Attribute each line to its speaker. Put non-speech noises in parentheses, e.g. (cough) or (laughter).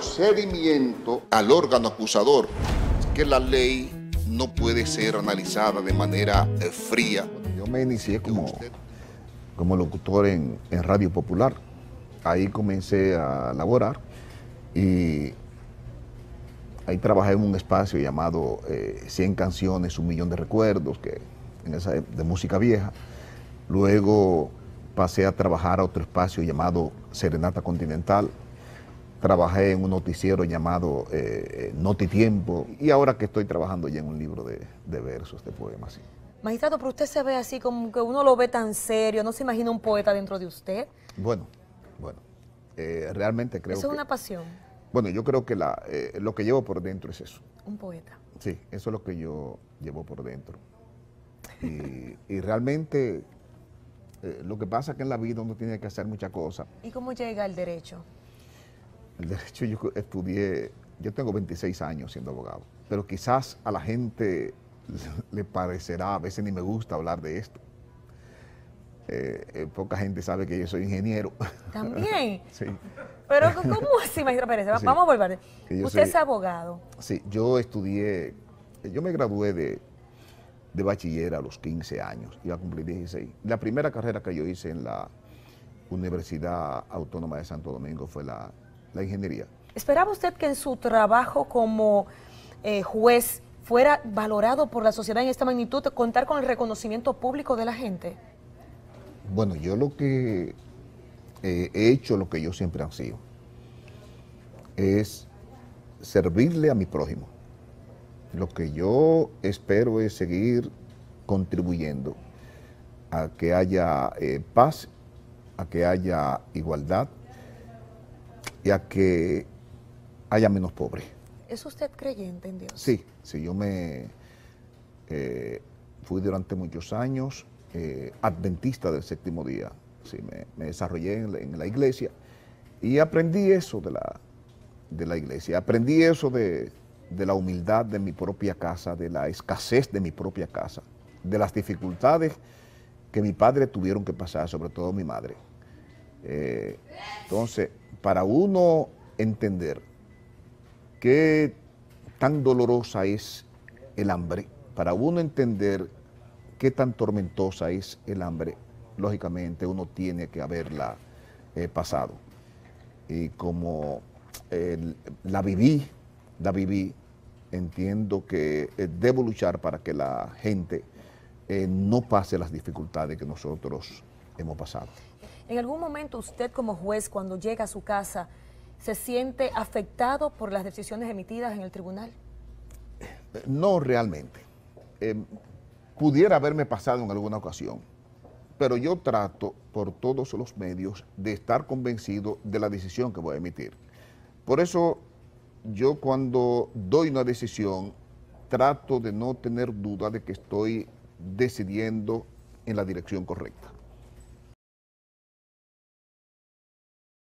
Speaker 1: procedimiento al órgano acusador que la ley no puede ser analizada de manera eh, fría. Yo me inicié como, como locutor en, Radio Popular. Ahí comencé a laborar y ahí trabajé en un espacio llamado 100 eh, canciones, un millón de recuerdos, que e, de música vieja. Luego pasé a trabajar a otro espacio llamado Serenata Continental, trabajé en un noticiero llamado eh, eh, Notitiempo y ahora que estoy trabajando ya en un libro de, versos, de poemas. Sí.
Speaker 2: Magistrado, pero usted se ve así como que uno lo ve tan serio, no se imagina un poeta dentro de usted.
Speaker 1: Bueno, bueno, eh, realmente creo Eso es una pasión. Bueno, yo creo que la, eh, lo que llevo por dentro es eso. Un poeta. Sí, eso es lo que yo llevo por dentro. Y, realmente lo que pasa es que en la vida uno tiene que hacer muchas cosas.
Speaker 2: ¿Y cómo llega el derecho?
Speaker 1: El derecho yo estudié, yo tengo 26 años siendo abogado, pero quizás a la gente (laughs) le parecerá, a veces ni me gusta hablar de esto. Eh, eh, poca gente sabe que yo soy ingeniero. (laughs) También. sí. Pero ¿cómo
Speaker 2: así, maestro Pérez? Vamos a volver. Usted es abogado.
Speaker 1: Sí, yo estudié, yo me gradué de, de bachiller a los 15 años, iba a cumplir 16. La primera carrera que yo hice en la Universidad Autónoma de Santo Domingo fue la la ingeniería.
Speaker 2: ¿Esperaba usted que en su trabajo como eh, juez fuera valorado por la sociedad en esta magnitud, contar con el reconocimiento público de la gente?
Speaker 1: Bueno, yo lo que eh, he hecho, lo que yo siempre han sido, es servirle a mi prójimo. Lo que yo espero es seguir contribuyendo a que haya eh, paz, a que haya igualdad, y a que haya menos pobres.
Speaker 2: ¿Es usted creyente en Dios? Sí,
Speaker 1: sí, yo me eh, fui durante muchos años eh, adventista del séptimo día, sí, me, desarrollé en la, iglesia y aprendí eso de la, de la iglesia, aprendí eso de, la humildad de mi propia casa, de la escasez de mi propia casa, de las dificultades que mi padre tuvieron que pasar, sobre todo mi madre. Eh, entonces, para uno entender qué tan dolorosa es el hambre, para uno entender qué tan tormentosa es el hambre, lógicamente uno tiene que haberla eh, pasado. Y como la viví, la viví, entiendo que eh, debo luchar para que la gente eh, no pase las dificultades que nosotros hemos pasado.
Speaker 2: ¿En algún momento usted como juez, cuando llega a su casa, se siente afectado por las decisiones emitidas en el tribunal?
Speaker 1: No realmente. Em, pudiera haberme pasado en alguna ocasión, pero yo trato por todos los medios de estar convencido de la decisión que voy a emitir. Por eso yo cuando doy una decisión trato de no tener duda de que estoy decidiendo en la dirección correcta.